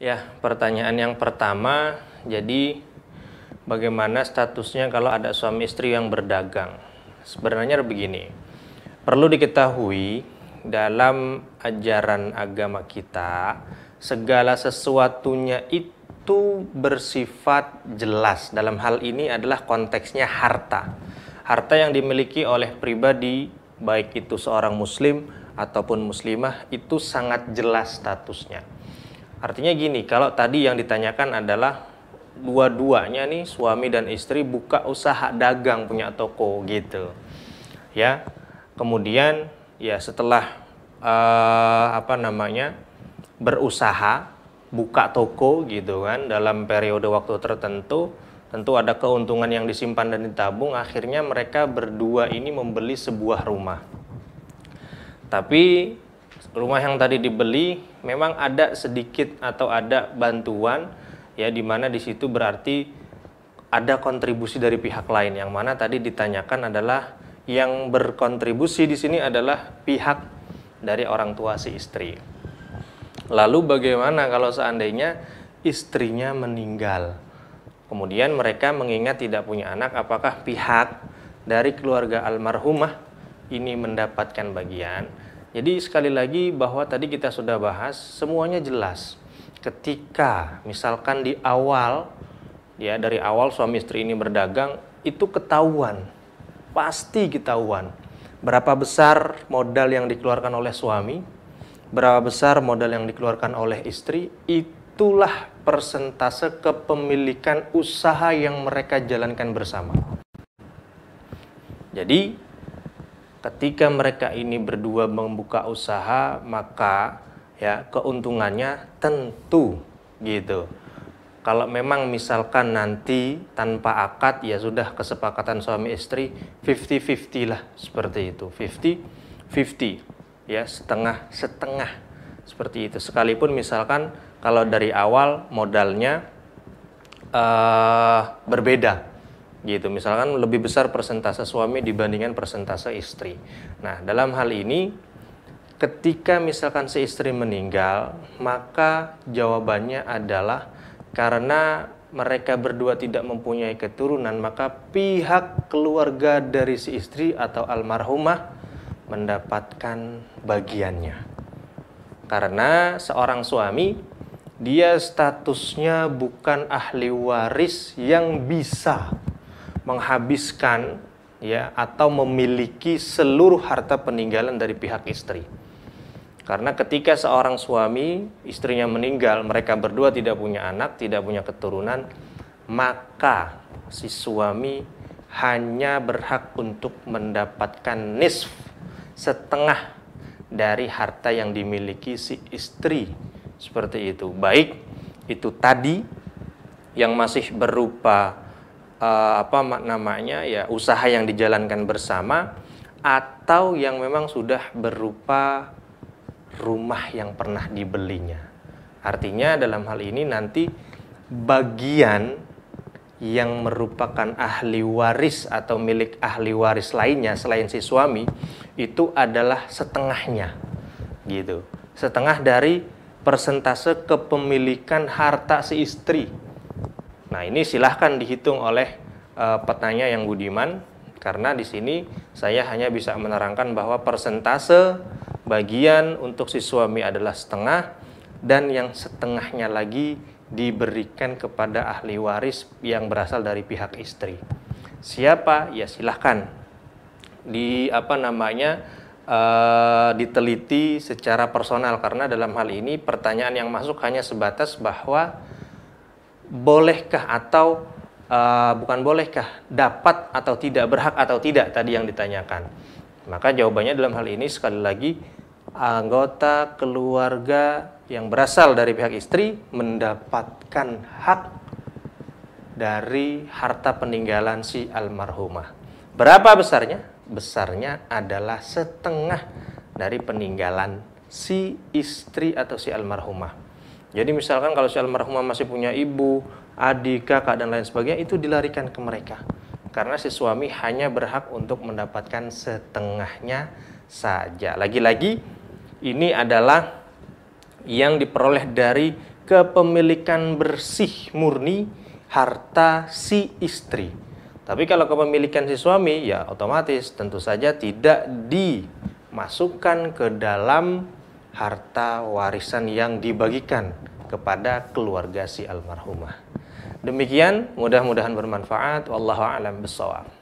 Ya, pertanyaan yang pertama, jadi bagaimana statusnya kalau ada suami istri yang berdagang? Sebenarnya begini, perlu diketahui dalam ajaran agama kita, segala sesuatunya itu bersifat jelas. Dalam hal ini adalah konteksnya harta. Harta yang dimiliki oleh pribadi, baik itu seorang muslim ataupun muslimah, itu sangat jelas statusnya Artinya gini, kalau tadi yang ditanyakan adalah dua-duanya nih suami dan istri buka usaha dagang punya toko gitu. Ya. Kemudian ya setelah uh, apa namanya? berusaha buka toko gitu kan dalam periode waktu tertentu tentu ada keuntungan yang disimpan dan ditabung akhirnya mereka berdua ini membeli sebuah rumah tapi rumah yang tadi dibeli memang ada sedikit atau ada bantuan ya di mana di situ berarti ada kontribusi dari pihak lain yang mana tadi ditanyakan adalah yang berkontribusi di sini adalah pihak dari orang tua si istri. Lalu bagaimana kalau seandainya istrinya meninggal? Kemudian mereka mengingat tidak punya anak, apakah pihak dari keluarga almarhumah ini mendapatkan bagian? Jadi sekali lagi bahwa tadi kita sudah bahas semuanya jelas. Ketika misalkan di awal ya dari awal suami istri ini berdagang itu ketahuan. Pasti ketahuan. Berapa besar modal yang dikeluarkan oleh suami, berapa besar modal yang dikeluarkan oleh istri, itulah persentase kepemilikan usaha yang mereka jalankan bersama. Jadi ketika mereka ini berdua membuka usaha maka ya keuntungannya tentu gitu kalau memang misalkan nanti tanpa akad ya sudah kesepakatan suami istri 50-50 lah seperti itu 50-50 ya setengah setengah seperti itu sekalipun misalkan kalau dari awal modalnya uh, berbeda gitu misalkan lebih besar persentase suami dibandingkan persentase istri nah dalam hal ini ketika misalkan si istri meninggal maka jawabannya adalah karena mereka berdua tidak mempunyai keturunan maka pihak keluarga dari si istri atau almarhumah mendapatkan bagiannya karena seorang suami dia statusnya bukan ahli waris yang bisa menghabiskan ya atau memiliki seluruh harta peninggalan dari pihak istri. Karena ketika seorang suami istrinya meninggal, mereka berdua tidak punya anak, tidak punya keturunan, maka si suami hanya berhak untuk mendapatkan nisf setengah dari harta yang dimiliki si istri. Seperti itu. Baik itu tadi yang masih berupa uh, apa namanya ya usaha yang dijalankan bersama atau yang memang sudah berupa rumah yang pernah dibelinya. Artinya dalam hal ini nanti bagian yang merupakan ahli waris atau milik ahli waris lainnya selain si suami itu adalah setengahnya gitu. Setengah dari persentase kepemilikan harta si istri Nah, ini silahkan dihitung oleh e, petanya yang budiman, karena di sini saya hanya bisa menerangkan bahwa persentase bagian untuk si suami adalah setengah, dan yang setengahnya lagi diberikan kepada ahli waris yang berasal dari pihak istri. Siapa? Ya silahkan di apa namanya uh, diteliti secara personal karena dalam hal ini pertanyaan yang masuk hanya sebatas bahwa bolehkah atau uh, bukan bolehkah dapat atau tidak berhak atau tidak tadi yang ditanyakan maka jawabannya dalam hal ini sekali lagi anggota keluarga yang berasal dari pihak istri mendapatkan hak dari harta peninggalan si almarhumah berapa besarnya besarnya adalah setengah dari peninggalan si istri atau si almarhumah jadi misalkan kalau si almarhumah masih punya ibu, adik, kakak dan lain sebagainya itu dilarikan ke mereka. Karena si suami hanya berhak untuk mendapatkan setengahnya saja. Lagi-lagi ini adalah yang diperoleh dari kepemilikan bersih murni harta si istri. Tapi kalau kepemilikan si suami ya otomatis tentu saja tidak dimasukkan ke dalam harta warisan yang dibagikan kepada keluarga si almarhumah. Demikian mudah-mudahan bermanfaat. Wallahu a'lam bissawab.